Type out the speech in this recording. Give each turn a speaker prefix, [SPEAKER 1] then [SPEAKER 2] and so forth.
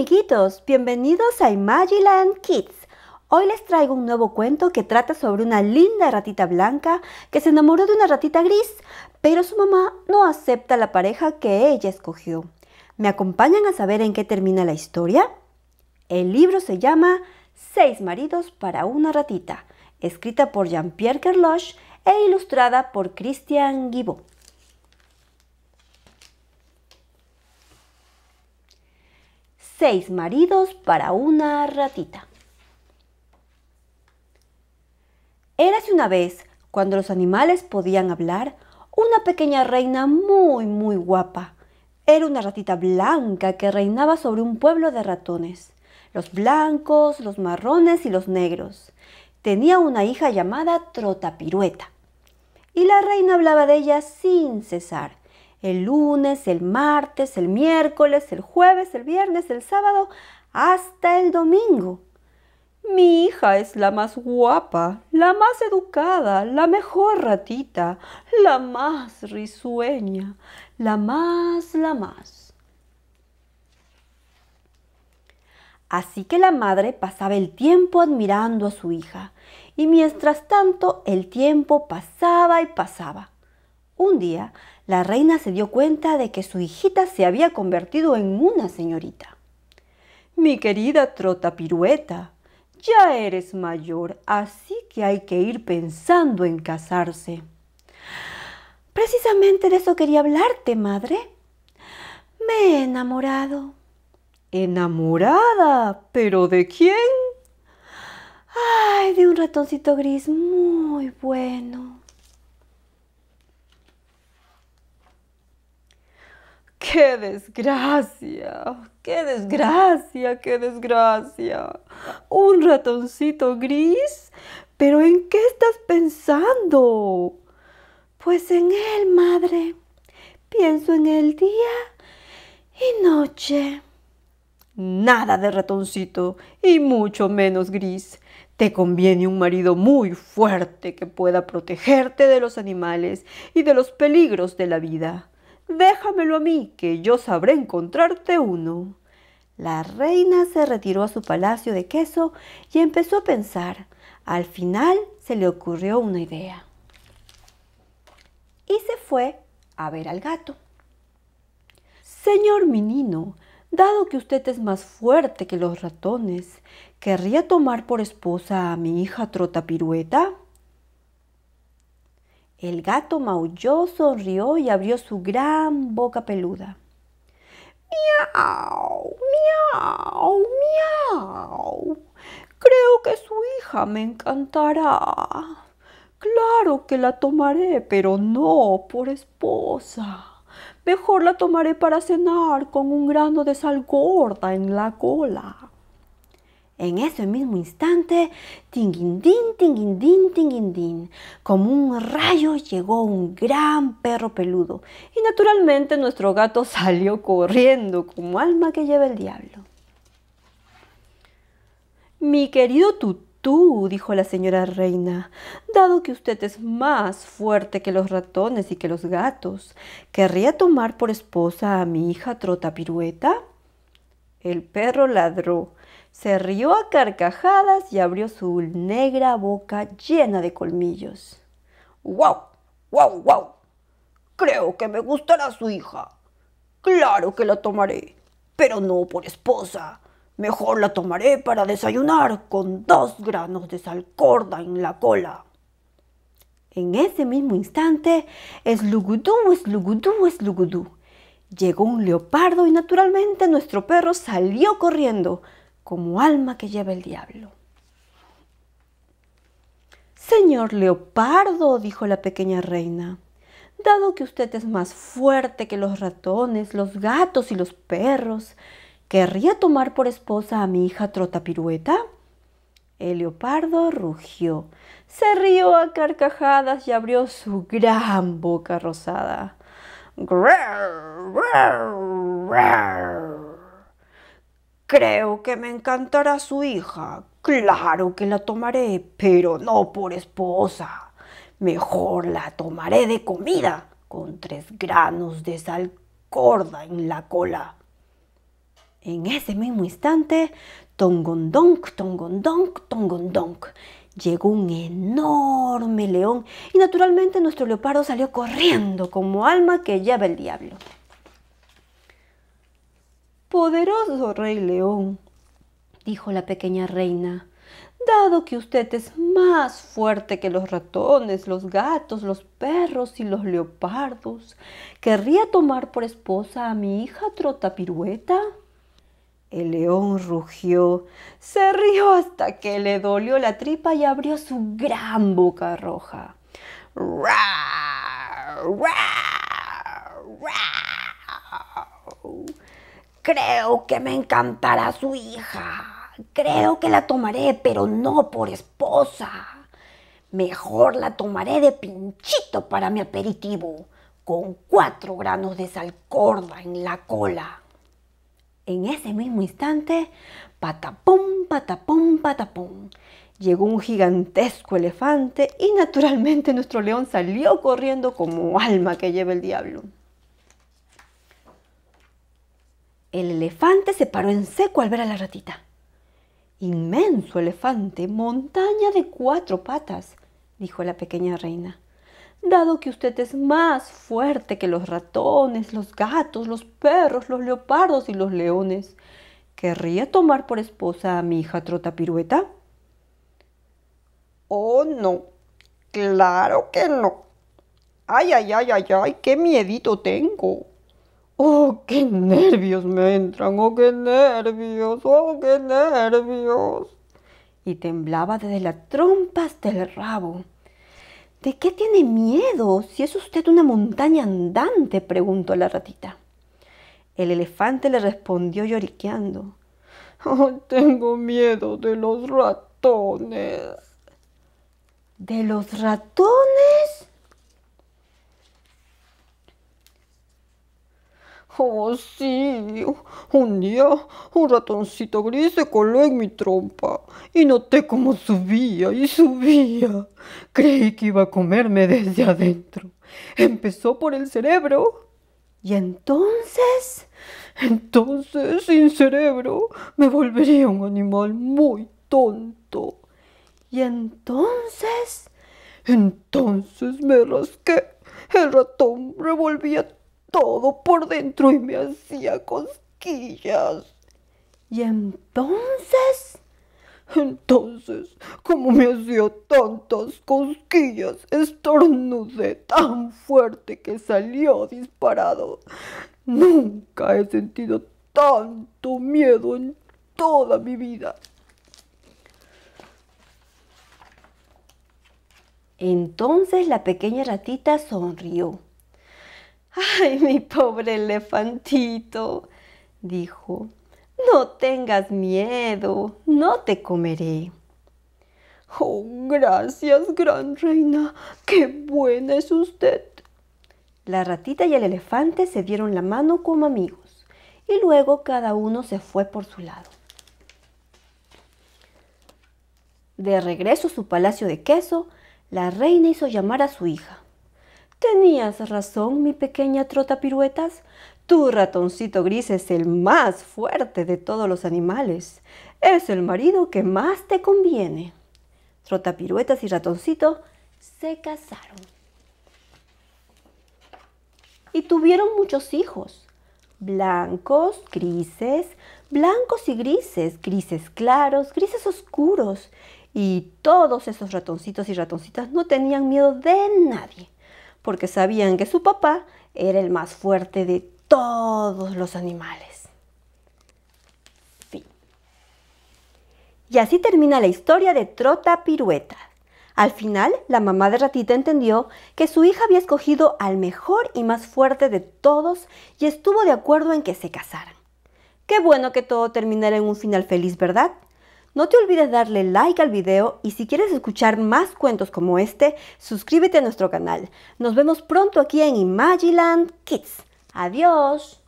[SPEAKER 1] amiguitos, bienvenidos a Imagiland Kids. Hoy les traigo un nuevo cuento que trata sobre una linda ratita blanca que se enamoró de una ratita gris, pero su mamá no acepta la pareja que ella escogió. ¿Me acompañan a saber en qué termina la historia? El libro se llama Seis maridos para una ratita, escrita por Jean-Pierre Carloche e ilustrada por Christian Guibot. seis maridos para una ratita. Érase una vez, cuando los animales podían hablar, una pequeña reina muy, muy guapa. Era una ratita blanca que reinaba sobre un pueblo de ratones, los blancos, los marrones y los negros. Tenía una hija llamada Trotapirueta. Y la reina hablaba de ella sin cesar el lunes, el martes, el miércoles, el jueves, el viernes, el sábado, hasta el domingo. Mi hija es la más guapa, la más educada, la mejor ratita, la más risueña, la más, la más. Así que la madre pasaba el tiempo admirando a su hija, y mientras tanto el tiempo pasaba y pasaba. Un día, la reina se dio cuenta de que su hijita se había convertido en una señorita. Mi querida trotapirueta, ya eres mayor, así que hay que ir pensando en casarse. Precisamente de eso quería hablarte, madre. Me he enamorado. ¿Enamorada? ¿Pero de quién? Ay, de un ratoncito gris muy bueno. ¡Qué desgracia!
[SPEAKER 2] ¡Qué desgracia! ¡Qué desgracia!
[SPEAKER 1] ¿Un ratoncito gris? ¿Pero en qué estás pensando? Pues en él, madre. Pienso en el día y noche. Nada de ratoncito y mucho menos gris. Te conviene un marido muy fuerte que pueda protegerte de los animales y de los peligros de la vida. Déjamelo a mí, que yo sabré encontrarte uno. La reina se retiró a su palacio de queso y empezó a pensar. Al final se le ocurrió una idea. Y se fue a ver al gato. Señor Minino, dado que usted es más fuerte que los ratones, ¿querría tomar por esposa a mi hija Trotapirueta? El gato maulló, sonrió y abrió su gran boca peluda. Miau, miau, miau. Creo que su hija me encantará. Claro que la tomaré, pero no por esposa. Mejor la tomaré para cenar con un grano de sal gorda en la cola. En ese mismo instante, tinguindín, tinguindín, tinguindín, como un rayo llegó un gran perro peludo y naturalmente nuestro gato salió corriendo como alma que lleva el diablo. Mi querido tutú, dijo la señora reina, dado que usted es más fuerte que los ratones y que los gatos, ¿querría tomar por esposa a mi hija pirueta? El perro ladró se rió a carcajadas y abrió su negra boca llena de colmillos. ¡Guau! ¡Guau, guau! Creo que me gustará su hija. Claro que la tomaré, pero no por esposa. Mejor la tomaré para desayunar con dos granos de salcorda en la cola. En ese mismo instante, eslugudú, eslugudú, eslugudú. Llegó un leopardo y naturalmente nuestro perro salió corriendo como alma que lleva el diablo. Señor Leopardo, dijo la pequeña reina, dado que usted es más fuerte que los ratones, los gatos y los perros, ¿querría tomar por esposa a mi hija Trotapirueta? El leopardo rugió, se rió a carcajadas y abrió su gran boca rosada. ¡Grrr, Creo que me encantará su hija. Claro que la tomaré, pero no por esposa. Mejor la tomaré de comida, con tres granos de sal gorda en la cola. En ese mismo instante, tongondonk, tongondonk, tongondonk, llegó un enorme león y naturalmente nuestro leopardo salió corriendo como alma que lleva el diablo. Poderoso rey león, dijo la pequeña reina, dado que usted es más fuerte que los ratones, los gatos, los perros y los leopardos, ¿querría tomar por esposa a mi hija Trotapirueta? El león rugió, se rió hasta que le dolió la tripa y abrió su gran boca roja. Creo que me encantará su hija. Creo que la tomaré, pero no por esposa. Mejor la tomaré de pinchito para mi aperitivo, con cuatro granos de salcorda en la cola. En ese mismo instante, patapum, patapum, patapum, llegó un gigantesco elefante y naturalmente nuestro león salió corriendo como alma que lleva el diablo. El elefante se paró en seco al ver a la ratita. Inmenso elefante, montaña de cuatro patas, dijo la pequeña reina. Dado que usted es más fuerte que los ratones, los gatos, los perros, los leopardos y los leones, ¿querría tomar por esposa a mi hija Trota Pirueta? Oh, no, claro que no. Ay, ay, ay, ay, ay,
[SPEAKER 2] qué miedito tengo, ¡Oh, qué nervios me entran! ¡Oh, qué
[SPEAKER 1] nervios! ¡Oh, qué nervios! Y temblaba desde la trompa hasta el rabo. ¿De qué tiene miedo si es usted una montaña andante? preguntó la ratita. El elefante le respondió lloriqueando.
[SPEAKER 2] Oh, tengo miedo de los ratones. ¿De los ratones? Oh, sí. Un día un ratoncito gris se coló en mi trompa y noté cómo subía y subía. Creí que iba a comerme desde adentro. Empezó por el cerebro. Y entonces, entonces, sin cerebro, me volvería un animal muy tonto. Y entonces, entonces me rasqué. El ratón revolvía todo por dentro y me hacía cosquillas. Y entonces... Entonces, como me hacía tantas cosquillas, estornudé tan fuerte que salió disparado. Nunca he sentido tanto
[SPEAKER 1] miedo en toda mi vida. Entonces la pequeña ratita sonrió Ay, mi pobre elefantito, dijo, no tengas miedo, no te comeré. Oh, gracias, gran reina, qué buena es usted. La ratita y el elefante se dieron la mano como amigos y luego cada uno se fue por su lado. De regreso a su palacio de queso, la reina hizo llamar a su hija. Tenías razón, mi pequeña trotapiruetas. Tu ratoncito gris es el más fuerte de todos los animales. Es el marido que más te conviene. Trotapiruetas y ratoncito se casaron. Y tuvieron muchos hijos. Blancos, grises, blancos y grises, grises claros, grises oscuros. Y todos esos ratoncitos y ratoncitas no tenían miedo de nadie porque sabían que su papá era el más fuerte de todos los animales. Y así termina la historia de Trota Pirueta. Al final, la mamá de Ratita entendió que su hija había escogido al mejor y más fuerte de todos y estuvo de acuerdo en que se casaran. Qué bueno que todo terminara en un final feliz, ¿verdad? No te olvides darle like al video y si quieres escuchar más cuentos como este, suscríbete a nuestro canal. Nos vemos pronto aquí en Imagiland Kids. Adiós.